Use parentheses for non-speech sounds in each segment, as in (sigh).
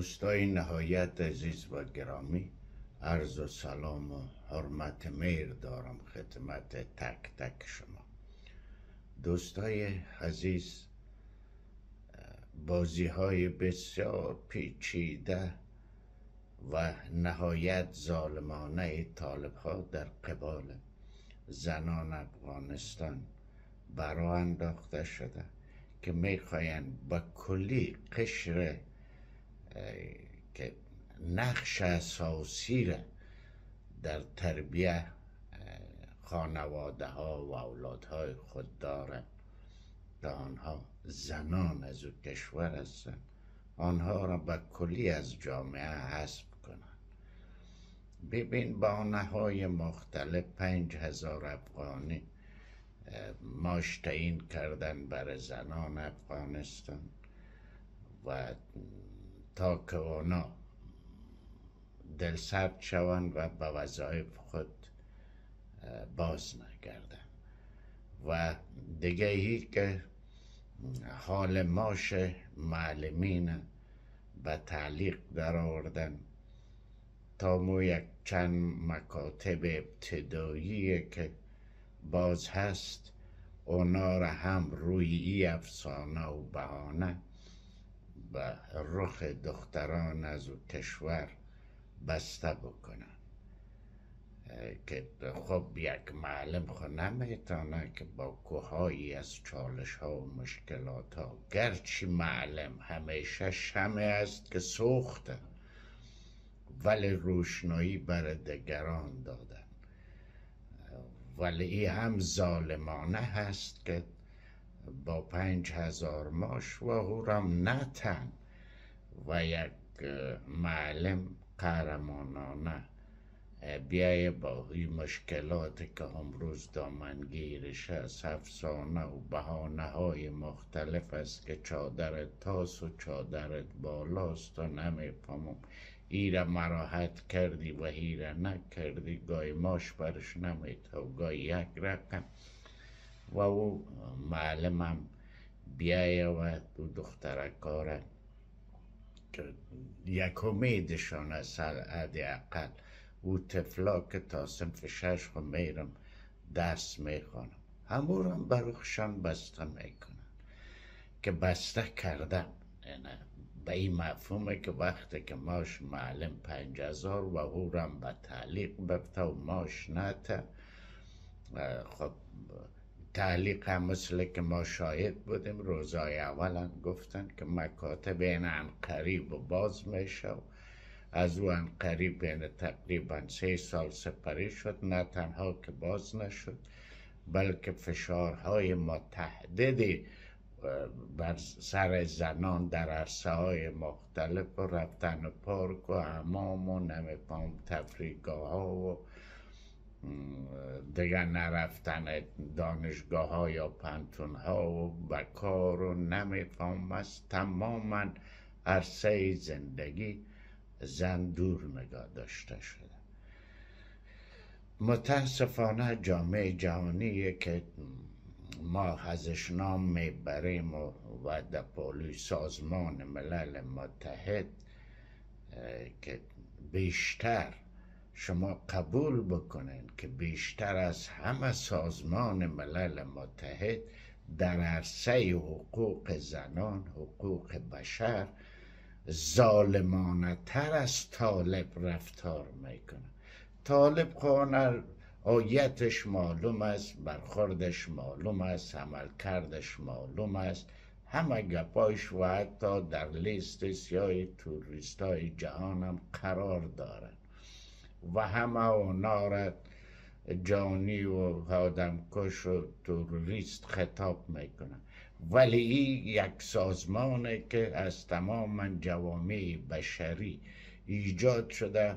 دوستای نهایت عزیز و گرامی عرض و سلام و حرمت میر دارم خدمت تک تک شما دوستای عزیز بازی های بسیار پیچیده و نهایت ظالمانه طالب ها در قبال زنان افغانستان برا انداخته شده که میخواین با کلی قشر که نقش اساسی را در تربیه خانواده ها و اولادهای خود داره تا آنها زنان از او کشور هستند آنها را به کلی از جامعه حذف کنند ببین بانه های مختلف پنج هزار افغانی ماش کردن برای زنان افغانستان و تا که اونا دلسرد شوند و به وظایف خود باز نگردند. و دیگه ای که حال ماش معلمین به تعلیق در آوردن تا مو یک چند مکاتب ابتدایی که باز هست اونا را هم روی ای افسانه و بهانه و رخ دختران از کشور بسته بکنن که خب یک معلم خو نمیتانه که با کوهایی از چالش ها و مشکلات ها گرچه معلم همیشه شمع است که سوخته ولی روشنایی بر دگران دادن ولی ای هم ظالمانه هست که با پنج هزار ماش و هورم نتن و یک معلم قهرمانانه بیای با این مشکلات که امروز دامنگیرش است افسانه و بهانه های مختلف است که چادرت تاس و چادرت بالاست و نمیفهمم ایره مراحت کردی و هیره نکردی گای ماش برش نمیتو گای یک رقم و او معلمم بیایوا دو دخترکاره که یکمیدشان از عدی اقل او تفلا که تا سنف شش خو میرم درس میخوانم همورم بروخشان بسته میکنن که بسته کردم یعنی به این مفهومه که وقتی که ماش معلم پنج هزار و هم به تعلیق بفته و ماش نته خب تعلیق هم مثل که ما شاید بودیم روزای اول هم گفتن که مکاتب این قریب و باز میشه از او قریب بین تقریبا سه سال سپری شد نه تنها که باز نشد بلکه فشارهای متحددی بر سر زنان در عرصه های مختلف و رفتن پارک و امام و نمیفهم تفریگاه ها و دیگر نرفتن دانشگاه ها یا پنتون ها و کار و نمیفهم از تماما عرصه زندگی زن دور نگاه داشته شده متاسفانه جامعه جهانی که ما هزش نام میبریم و, و در پولی سازمان ملل متحد که بیشتر شما قبول بکنین که بیشتر از همه سازمان ملل متحد در عرصه حقوق زنان حقوق بشر ظالمانه تر از طالب رفتار میکنه طالب خانر آیتش معلوم است برخوردش معلوم است کردش معلوم است همه گپایش و حتی در لیست سیاه توریست های جهان هم قرار دارد و و را جانی و کش و توریست خطاب میکنه ولی این یک سازمانه که از تمام جوامع بشری ایجاد شده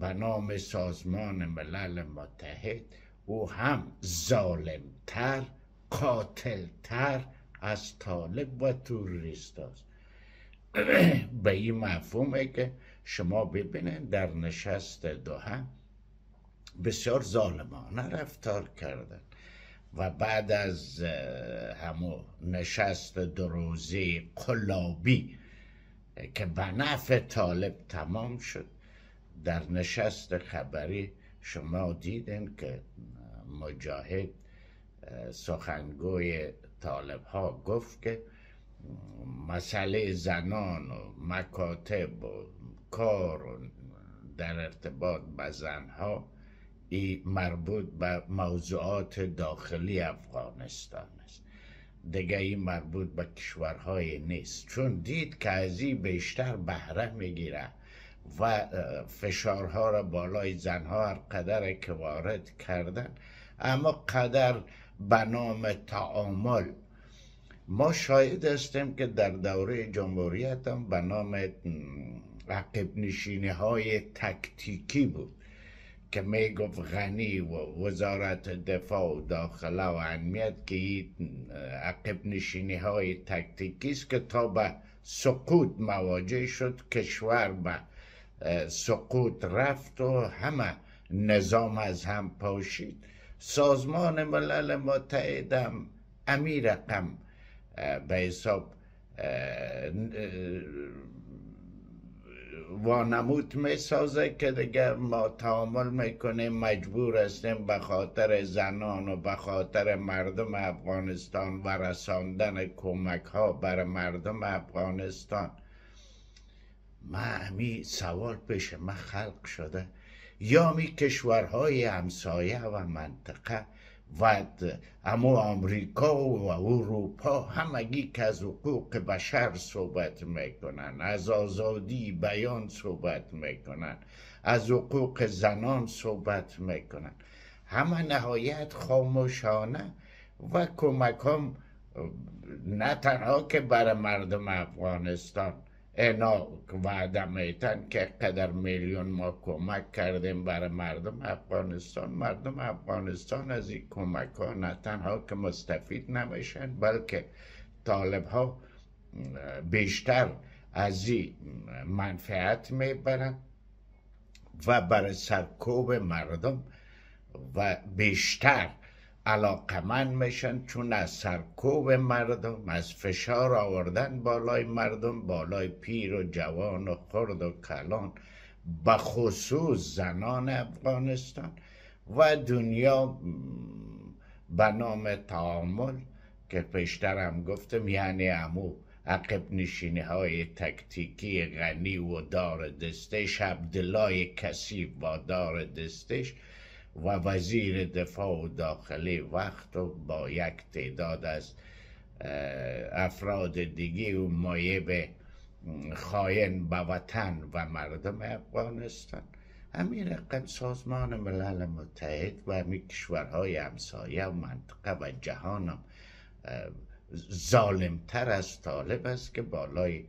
به نام سازمان ملل متحد او هم ظالمتر قاتلتر از طالب و توریست است (clears throat) به این مفهومه که شما ببینید در نشست دوهم بسیار ظالمانه رفتار کردن و بعد از همو نشست دروزی قلابی که به نفع طالب تمام شد در نشست خبری شما دیدن که مجاهد سخنگوی طالب ها گفت که مسئله زنان و مکاتب و کار در ارتباط با زنها ای مربوط به موضوعات داخلی افغانستان است دیگه این مربوط به کشورهای نیست چون دید که از این بیشتر بهره میگیره و فشارها را بالای زنها هر قدر که وارد کردن اما قدر به نام تعامل ما شاید هستیم که در دوره جمهوریت هم به نام عقب نشینی های تکتیکی بود که می گفت غنی و وزارت دفاع و داخله و امنیت که این عقب نشینی های تکتیکی است که تا به سقوط مواجه شد کشور به سقوط رفت و همه نظام از هم پاشید سازمان ملل متحد هم امیرقم به حساب وانمود می سازه که دیگه ما تعامل میکنیم مجبور هستیم به خاطر زنان و به خاطر مردم افغانستان و رساندن کمک ها بر مردم افغانستان ما همی سوال پیش ما خلق شده یا می کشورهای همسایه و منطقه و uh, اما آمریکا و اروپا همگی که از حقوق بشر صحبت میکنن از آزادی بیان صحبت میکنن از حقوق زنان صحبت میکنن همه نهایت خاموشانه و هم نه تنها که برای مردم افغانستان اینا وعده میتن که قدر میلیون ما کمک کردیم برای مردم افغانستان مردم افغانستان از این کمک ها نه تنها که مستفید نمیشن بلکه طالب ها بیشتر از این منفعت میبرند و برای سرکوب مردم و بیشتر علاقمند میشن چون از سرکوب مردم از فشار آوردن بالای مردم بالای پیر و جوان و خرد و کلان به خصوص زنان افغانستان و دنیا به نام تعامل که پیشتر هم گفتم یعنی امو عقب نشینی های تکتیکی غنی و دار دستش عبدالله کسی با دار دستش و وزیر دفاع و داخلی وقت و با یک تعداد از افراد دیگی و مایب خاین به وطن و مردم افغانستان همین رقم سازمان ملل متحد و همین کشورهای همسایه و منطقه و جهانم ظالمتر از طالب است که بالای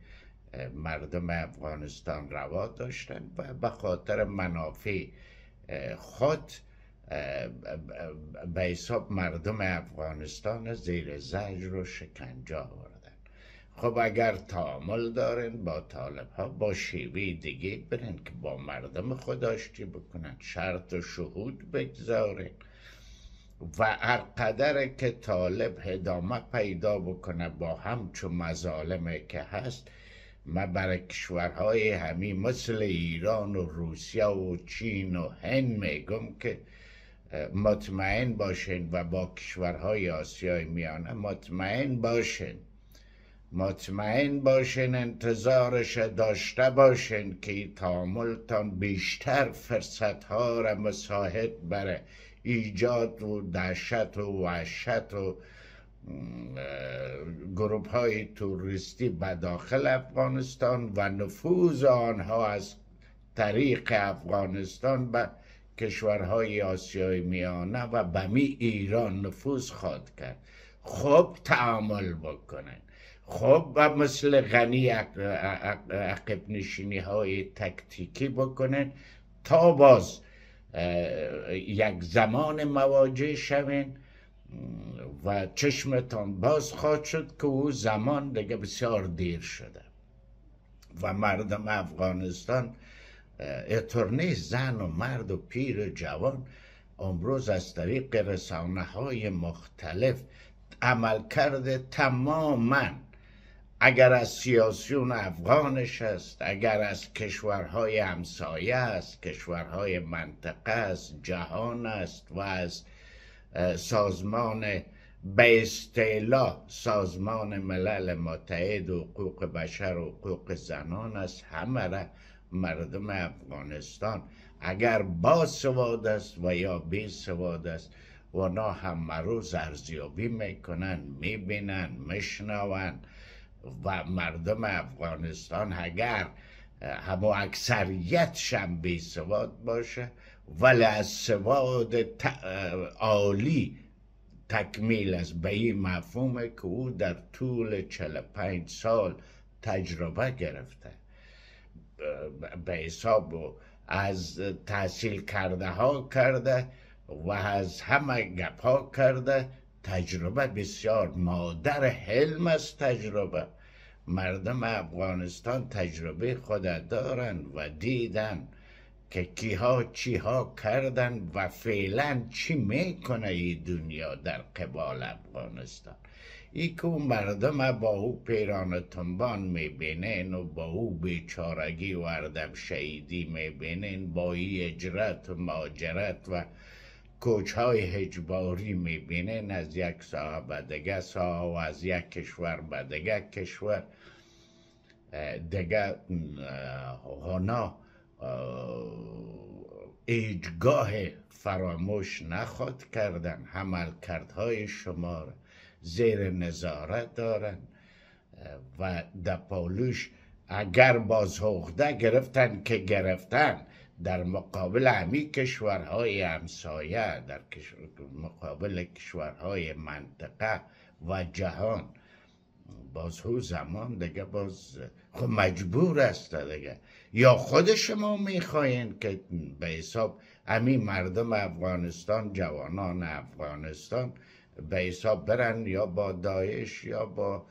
مردم افغانستان روا داشتن و به خاطر منافع خود به حساب مردم افغانستان زیر زجر و شکنجه آوردن خب اگر تعامل دارن با طالب ها با شیوه دیگه برن که با مردم خود بکنن شرط و شهود بگذارین و هر قدر که طالب هدامه پیدا بکنه با همچو مظالمه که هست ما برای کشورهای همی مثل ایران و روسیه و چین و هند میگم که مطمئن باشین و با کشورهای آسیای میانه مطمئن باشین مطمئن باشین انتظارش داشته باشین که تعاملتان بیشتر فرصتها ها را مساعد بر ایجاد و دهشت و وحشت و گروپ های توریستی به داخل افغانستان و نفوذ آنها از طریق افغانستان به کشورهای آسیای میانه و بمی ایران نفوذ خواد کرد خوب تعامل بکنن خوب و مثل غنی عقب نشینی های تکتیکی بکنن تا باز یک زمان مواجه شوین و چشمتان باز خواهد شد که او زمان دیگه بسیار دیر شده و مردم افغانستان اترنی زن و مرد و پیر و جوان امروز از طریق رسانه های مختلف عمل کرده تماما اگر از سیاسیون افغانش است اگر از کشورهای همسایه است کشورهای منطقه است جهان است و از سازمان به سازمان ملل متحد و حقوق بشر و حقوق زنان است همه را مردم افغانستان اگر با سواد است و یا بی سواد است و نا هم روز ارزیابی میکنن میبینن مشنون و مردم افغانستان اگر همو اکثریت شم بی سواد باشه ولی از سواد عالی تکمیل است به این مفهومه که او در طول 45 سال تجربه گرفته به حساب و از تحصیل کرده ها کرده و از همه گپ ها کرده تجربه بسیار مادر حلم است تجربه مردم افغانستان تجربه خود دارن و دیدن که کیها چیها کردن و فعلا چی میکنه ای دنیا در قبال افغانستان ای که مردم با او پیران تنبان میبینین و با او بیچارگی و شهیدی میبینین با ای اجرت و ماجرت و کوچهای هجباری میبینین از یک ساحه به دگه و از یک کشور به دگه کشور دگه هنا ایجگاه فراموش نخواد کردن عملکردهای شما را زیر نظارت دارن و پولوش اگر باز حقده گرفتن که گرفتن در مقابل همی کشورهای همسایه در مقابل کشورهای منطقه و جهان باز هو زمان دیگه باز خب مجبور است دیگه یا خود شما میخواین که به حساب همین مردم افغانستان جوانان افغانستان به حساب برن یا با داعش یا با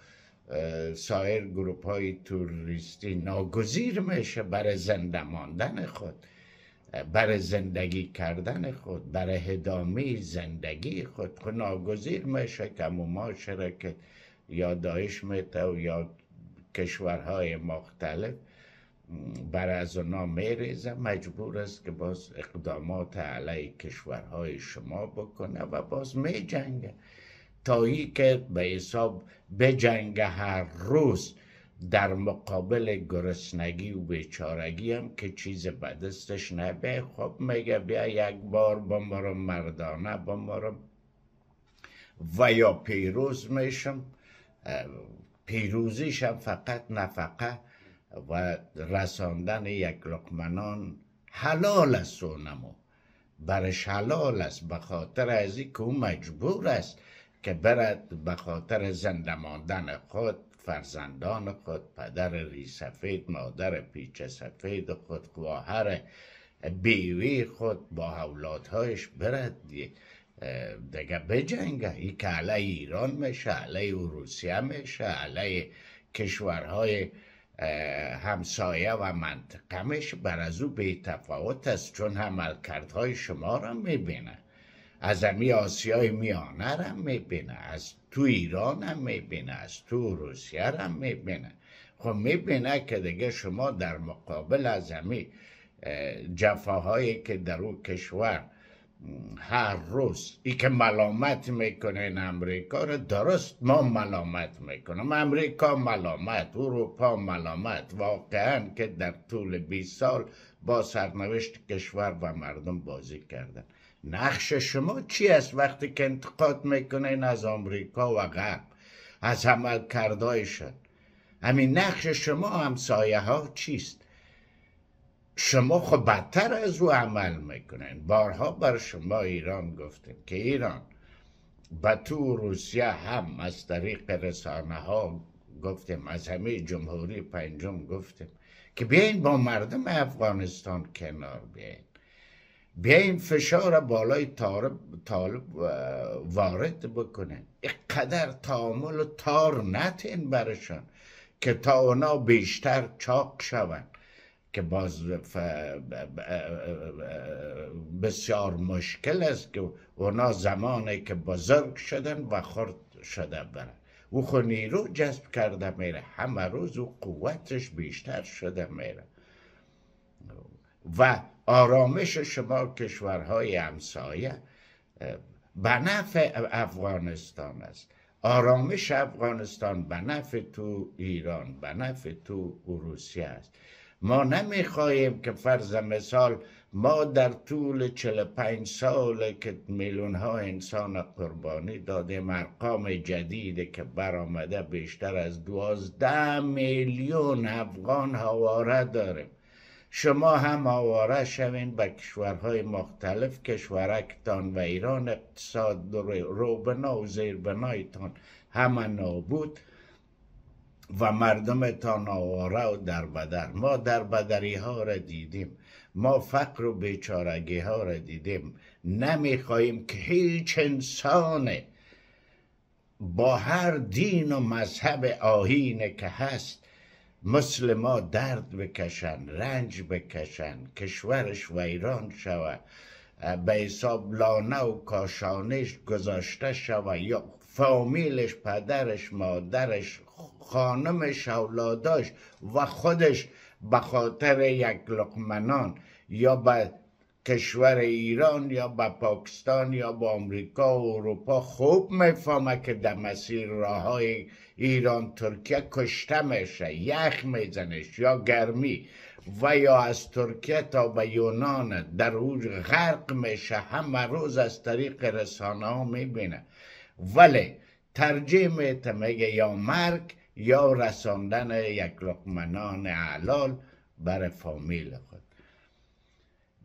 سایر گروپ های توریستی ناگزیر میشه برای زنده ماندن خود برای زندگی کردن خود برای هدامی زندگی خود که خب ناگزیر میشه که ما شرکت یا داعش میتو یا کشورهای مختلف بر از آنها میریزه مجبور است که باز اقدامات علی کشورهای شما بکنه و باز می جنگه تایی که به حساب بجنگه هر روز در مقابل گرسنگی و بیچارگی هم که چیز بدستش نبه خب میگه بیا یک بار با مردانه با ما و یا پیروز میشم پیروزیشم فقط نفقه و رساندن یک لقمنان حلال است اونمو برش حلال است به خاطر از که او مجبور است که برد به خاطر زنده ماندن خود فرزندان خود پدر ری سفید مادر پیچ سفید خود خواهر بیوی خود با اولادهایش برد دیگه بجنگه ای که علیه ایران میشه علیه روسیه میشه علیه کشورهای همسایه و منطقمش بر از او بیتفاوت تفاوت است چون عملکردهای شما را میبینه از امی آسیای میانه را میبینه از تو ایران هم میبینه از تو روسیه هم میبینه خب میبینه که دیگه شما در مقابل از امی جفاهایی که در او کشور هر روز ای که ملامت میکنین امریکا رو درست ما ملامت میکنم امریکا ملامت اروپا ملامت واقعا که در طول 20 سال با سرنوشت کشور و مردم بازی کردن نقش شما چی است وقتی که انتقاد میکنین از آمریکا و غرب از عمل شد. همین نقش شما همسایه ها چیست شما خب بدتر از او عمل میکنین بارها بر شما ایران گفتیم که ایران و تو روسیه هم از طریق رسانه ها گفتیم از همه جمهوری پنجم گفتیم که بیاین با مردم افغانستان کنار بیاین بیاین فشار بالای طالب وارد بکنن اینقدر تعامل و تار نتین برشان که تا اونا بیشتر چاق شوند که باز بسیار مشکل است که اونا زمانی که بزرگ شدن و خرد شده برن او خو نیرو جذب کرده میره همه روز او قوتش بیشتر شده میره و آرامش شما کشورهای همسایه به نفع افغانستان است آرامش افغانستان به نفع تو ایران به نفع تو روسیه است ما نمیخواهیم که فرض مثال ما در طول 45 سال که میلیون ها انسان قربانی دادیم ارقام جدیدی که برآمده بیشتر از 12 میلیون افغان هواره داریم شما هم آواره شوین به کشورهای مختلف کشورکتان و ایران اقتصاد رو بنا و زیر همه نابود و مردم تا آواره و در بدر ما در بدری ها را دیدیم ما فقر و بیچارگی ها را دیدیم نمیخواهیم که هیچ انسان با هر دین و مذهب آهین که هست ما درد بکشن رنج بکشن کشورش ویران شود به حساب لانه و کاشانش گذاشته شود یا فامیلش پدرش مادرش خانمش اولاداش و خودش به خاطر یک لقمنان یا به کشور ایران یا به پاکستان یا به آمریکا و اروپا خوب میفهمه که در مسیر راه های ایران ترکیه کشته میشه یخ میزنش یا گرمی و یا از ترکیه تا به یونان در اوج غرق میشه همه روز از طریق رسانه ها میبینه ولی ترجیح میگه یا مرگ یا رساندن یک لقمنان علال بر فامیل خود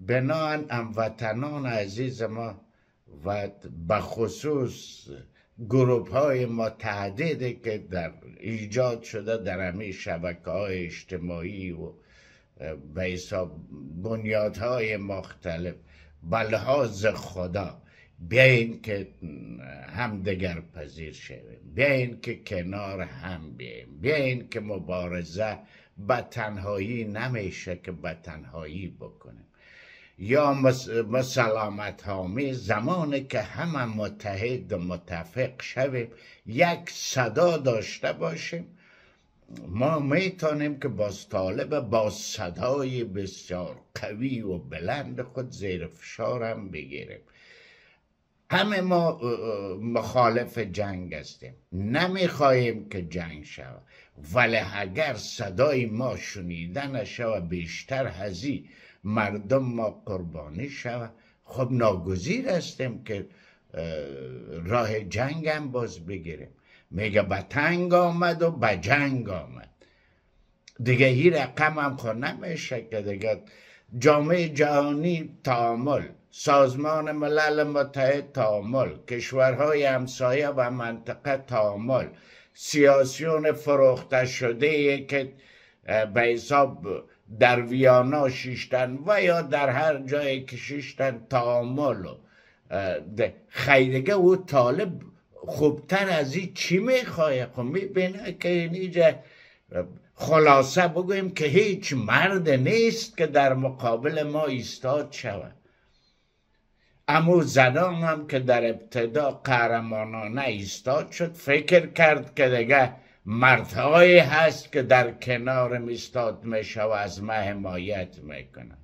بنان هموطنان عزیز ما و بخصوص گروپ های ما متعددی که در ایجاد شده در همه شبکه های اجتماعی و به حساب بنیادهای مختلف بلحاظ خدا بیاین که هم دگر پذیر شویم بیاین که کنار هم بیاییم بیاین که مبارزه به تنهایی نمیشه که به تنهایی بکنیم یا مسلامت هامی زمانی که همه متحد و متفق شویم یک صدا داشته باشیم ما میتونیم که باز طالب با صدای بسیار قوی و بلند خود زیر فشار هم بگیریم همه ما مخالف جنگ هستیم نمیخواهیم که جنگ شود ولی اگر صدای ما شنیده نشود بیشتر هزی مردم ما قربانی شود خب ناگزیر هستیم که راه جنگ هم باز بگیریم میگه به تنگ آمد و به جنگ آمد دیگه هی رقم هم نمیشه که دیگه جامعه جهانی تعامل سازمان ملل متحد تعامل کشورهای همسایه و منطقه تعامل سیاسیون فروخته شده که به حساب در ویانا شیشتن و یا در هر جایی که شیشتن تعامل و خیرگه او طالب خوبتر از این چی میخواه خب میبینه که اینجا خلاصه بگویم که هیچ مرد نیست که در مقابل ما ایستاد شود امو زدان هم که در ابتدا قهرمانانه ایستاد شد فکر کرد که دیگه مردهایی هست که در کنار میستاد میشه و از ما حمایت میکنن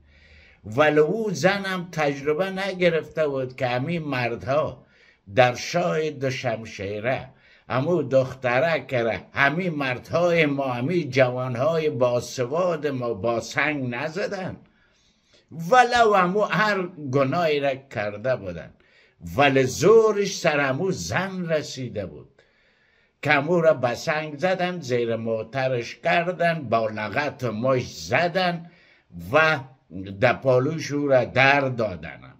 ولی او زنم تجربه نگرفته بود که همین مردها در شاه دو شمشیره همو دختره کره همین مردهای ما همین جوانهای باسواد ما با سنگ نزدن ولو امو هر گناهی را کرده بودن ولی زورش سرمو زن رسیده بود که امو را بسنگ زدن زیر موترش کردن با لغت ماش مش زدن و دپالوش او را در دادن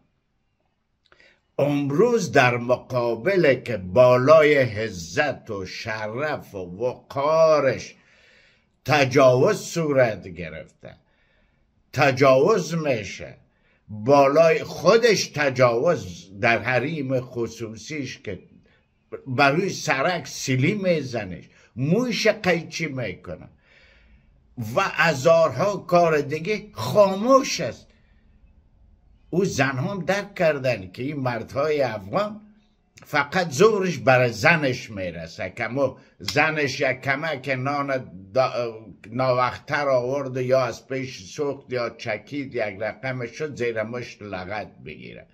امروز در مقابل که بالای حزت و شرف و وقارش تجاوز صورت گرفته تجاوز میشه بالای خودش تجاوز در حریم خصوصیش که بروی سرک سیلی میزنش مویش قیچی میکنه و ازارها کار دیگه خاموش است او هم درک کردن که این مردهای افغان فقط زورش بر زنش میرسه که مو زنش یک کمه که نان ناوختر آورد یا از پیش سوخت یا چکید یک رقم شد زیر مشت لغت بگیره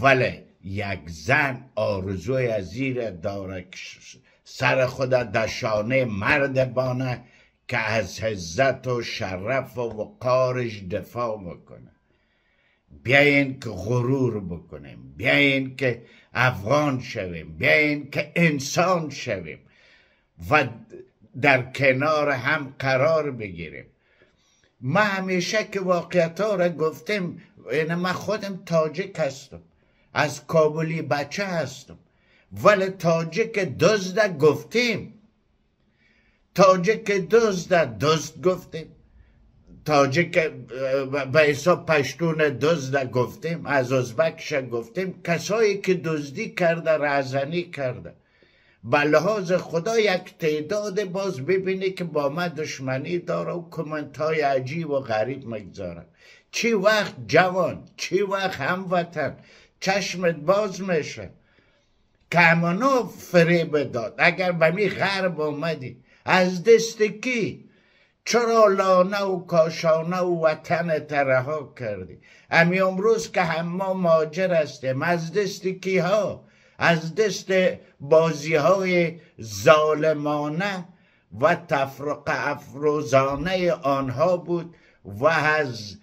ولی یک زن آرزوی زیر داره سر خود دشانه مرد بانه که از حزت و شرف و وقارش دفاع میکنه بیاین که غرور بکنیم بیاین که افغان شویم بیاین که انسان شویم و در کنار هم قرار بگیریم ما همیشه که واقعیت ها را گفتیم یعنی من خودم تاجک هستم از کابلی بچه هستم ولی تاجک دزد گفتیم تاجک دزد دزد گفتیم تاجیک به حساب پشتون دزد گفتیم از ازبکش گفتیم کسایی که دزدی کرده رزنی کرده لحاظ خدا یک تعداد باز ببینی که با ما دشمنی داره و کمنت های عجیب و غریب مگذاره چی وقت جوان چی وقت هموطن چشمت باز میشه کمانو فریب داد اگر به می غرب آمدی از دست کی چرا لانه و کاشانه و وطن ترها کردی امی امروز که همه ماجر هستیم از دست کیها از دست بازی های ظالمانه و تفرق افروزانه آنها بود و از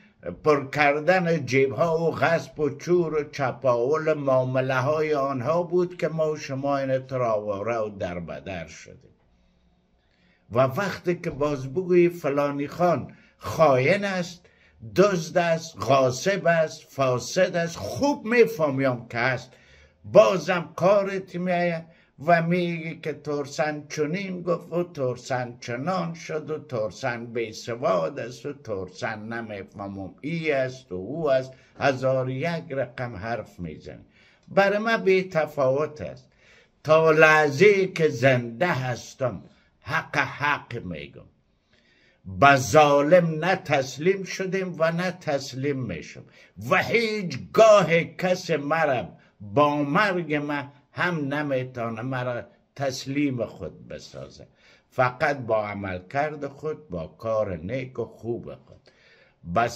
پر کردن جیب ها و غصب و چور و چپاول معامله های آنها بود که ما و شما این تراواره و دربدر شدیم و وقتی که باز بگویی فلانی خان خاین است دزد است غاصب است فاسد است خوب میفهمیم که است بازم کارت میآید و میگی که ترسن چنین گفت و ترسن چنان شد و ترسن بیسواد است و ترسن نمیفهمم ای است و او است هزار یک رقم حرف میزنه برای من بی تفاوت است تا لحظه که زنده هستم حق حق میگم به ظالم نه تسلیم شدیم و نه تسلیم میشم و هیچ گاه کس مرا با مرگ من هم نمیتانه مرا تسلیم خود بسازه فقط با عمل کرد خود با کار نیک و خوب خود به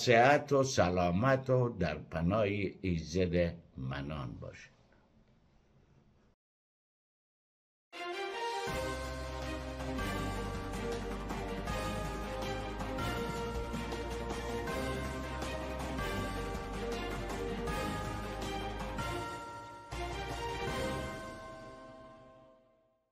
و سلامت و در پناه ایزد منان باشه